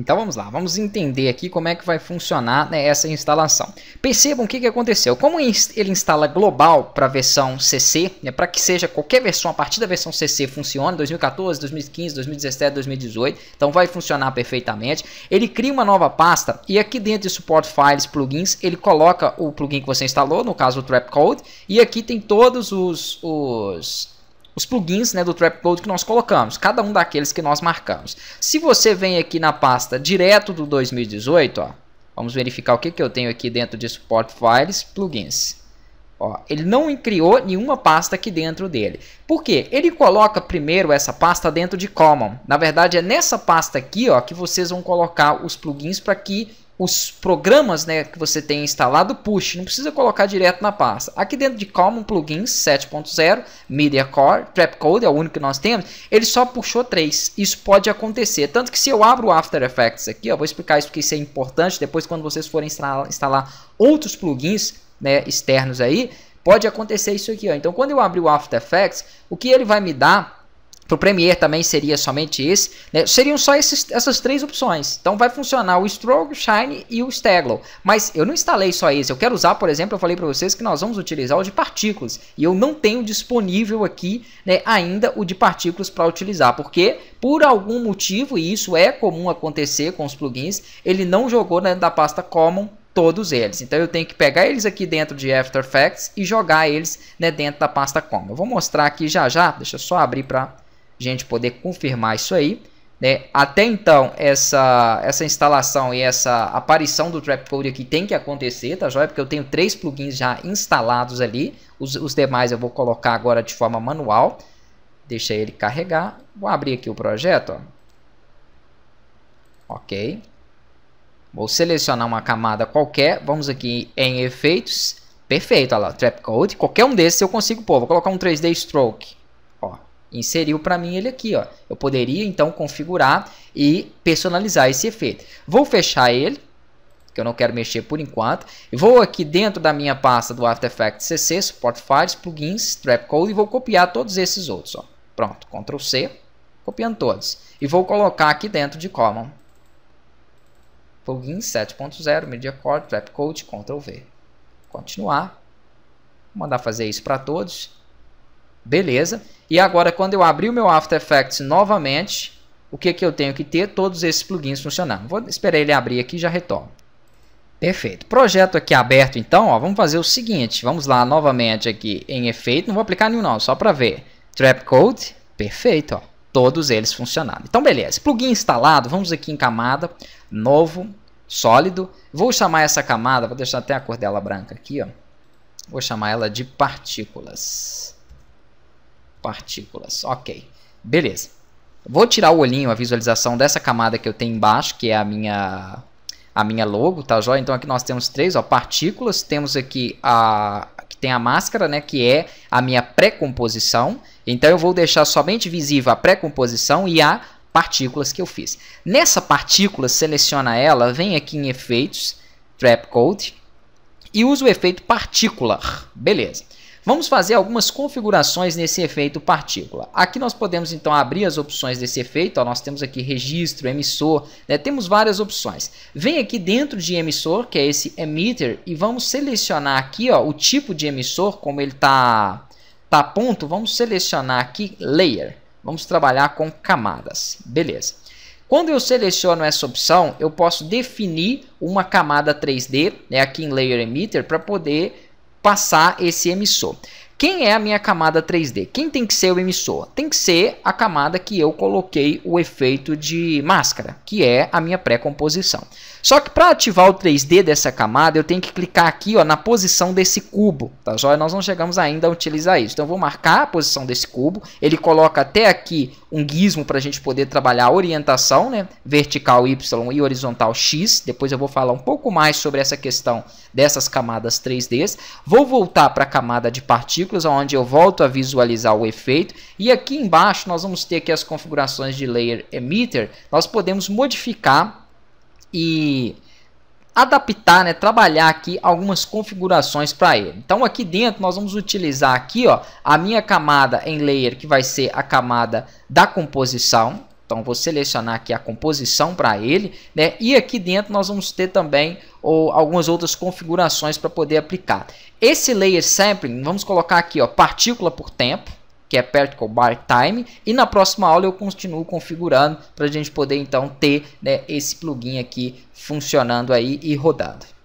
Então vamos lá, vamos entender aqui como é que vai funcionar né, essa instalação. Percebam o que, que aconteceu. Como ele instala global para a versão CC, né, para que seja qualquer versão a partir da versão CC funcione, 2014, 2015, 2017, 2018, então vai funcionar perfeitamente. Ele cria uma nova pasta e aqui dentro de Support Files Plugins, ele coloca o plugin que você instalou, no caso o Trap Code, e aqui tem todos os, os os plugins né, do Trap Code que nós colocamos, cada um daqueles que nós marcamos. Se você vem aqui na pasta direto do 2018, ó, vamos verificar o que, que eu tenho aqui dentro de Support Files, Plugins. Ó, ele não criou nenhuma pasta aqui dentro dele. Por quê? Ele coloca primeiro essa pasta dentro de Common. Na verdade, é nessa pasta aqui ó, que vocês vão colocar os plugins para que os programas né, que você tem instalado push, não precisa colocar direto na pasta. Aqui dentro de Common Plugins 7.0, Media Core, Trapcode é o único que nós temos, ele só puxou três. Isso pode acontecer. Tanto que se eu abro o After Effects aqui, ó, vou explicar isso porque isso é importante, depois quando vocês forem instalar, instalar outros plugins né, externos aí, pode acontecer isso aqui. Ó. Então quando eu abrir o After Effects, o que ele vai me dar para o Premier também seria somente esse. Né? Seriam só esses, essas três opções. Então vai funcionar o Stroke, Shine e o Steglow. Mas eu não instalei só esse. Eu quero usar, por exemplo, eu falei para vocês que nós vamos utilizar o de partículas. E eu não tenho disponível aqui né, ainda o de partículas para utilizar. Porque por algum motivo, e isso é comum acontecer com os plugins, ele não jogou dentro da pasta Common todos eles. Então eu tenho que pegar eles aqui dentro de After Effects e jogar eles né, dentro da pasta Common. Eu vou mostrar aqui já já. Deixa eu só abrir para a gente poder confirmar isso aí. Né? Até então, essa, essa instalação e essa aparição do Trapcode aqui tem que acontecer, tá joia? Porque eu tenho três plugins já instalados ali. Os, os demais eu vou colocar agora de forma manual. Deixa ele carregar. Vou abrir aqui o projeto. Ó. Ok. Vou selecionar uma camada qualquer. Vamos aqui em efeitos. Perfeito, olha lá, Trapcode. Qualquer um desses eu consigo pôr. Vou colocar um 3D Stroke inseriu para mim ele aqui, ó. Eu poderia então configurar e personalizar esse efeito. Vou fechar ele, que eu não quero mexer por enquanto. Vou aqui dentro da minha pasta do After Effects CC, Support Files, Plugins, Trap Code e vou copiar todos esses outros, ó. Pronto, Ctrl C, copiando todos. E vou colocar aqui dentro de Common. Plugin 7.0, Media Core, Trap Code, Ctrl V. Continuar. Vou mandar fazer isso para todos. Beleza. E agora, quando eu abrir o meu After Effects novamente, o que, que eu tenho que ter? Todos esses plugins funcionando. Vou esperar ele abrir aqui e já retorno. Perfeito. Projeto aqui aberto, então, ó, vamos fazer o seguinte. Vamos lá novamente aqui em efeito. Não vou aplicar nenhum não, só para ver. Trap Code, perfeito. Ó. Todos eles funcionando. Então, beleza. Plugin instalado, vamos aqui em camada, novo, sólido. Vou chamar essa camada, vou deixar até a cor dela branca aqui. Ó. Vou chamar ela de partículas partículas. Ok, beleza. Vou tirar o olhinho, a visualização dessa camada que eu tenho embaixo, que é a minha a minha logo, tá joia? Então aqui nós temos três, ó, partículas, temos aqui a que tem a máscara, né, que é a minha pré-composição. Então eu vou deixar somente visível a pré-composição e a partículas que eu fiz. Nessa partícula, seleciona ela, vem aqui em efeitos, trap code e usa o efeito particular. Beleza. Vamos fazer algumas configurações nesse efeito partícula. Aqui nós podemos então abrir as opções desse efeito, ó, nós temos aqui registro, emissor, né, temos várias opções. Vem aqui dentro de emissor, que é esse emitter, e vamos selecionar aqui ó, o tipo de emissor, como ele está tá, tá ponto, vamos selecionar aqui layer. Vamos trabalhar com camadas, beleza. Quando eu seleciono essa opção, eu posso definir uma camada 3D, né, aqui em Layer Emitter, para poder passar esse emissor. Quem é a minha camada 3D? Quem tem que ser o emissor? Tem que ser a camada que eu coloquei o efeito de máscara, que é a minha pré-composição. Só que para ativar o 3D dessa camada, eu tenho que clicar aqui ó, na posição desse cubo. Tá joia? Nós não chegamos ainda a utilizar isso. Então eu vou marcar a posição desse cubo. Ele coloca até aqui um gizmo para a gente poder trabalhar a orientação, né? vertical Y e horizontal X. Depois eu vou falar um pouco mais sobre essa questão dessas camadas 3Ds. Vou voltar para a camada de partículas onde eu volto a visualizar o efeito. E aqui embaixo nós vamos ter aqui as configurações de Layer Emitter. Nós podemos modificar e adaptar, né, trabalhar aqui algumas configurações para ele. Então aqui dentro nós vamos utilizar aqui ó, a minha camada em Layer, que vai ser a camada da composição. Então vou selecionar aqui a composição para ele, né? E aqui dentro nós vamos ter também ou, algumas outras configurações para poder aplicar. Esse layer sampling, vamos colocar aqui, ó, partícula por tempo, que é Particle Bar Time, e na próxima aula eu continuo configurando para a gente poder então ter né, esse plugin aqui funcionando aí e rodado.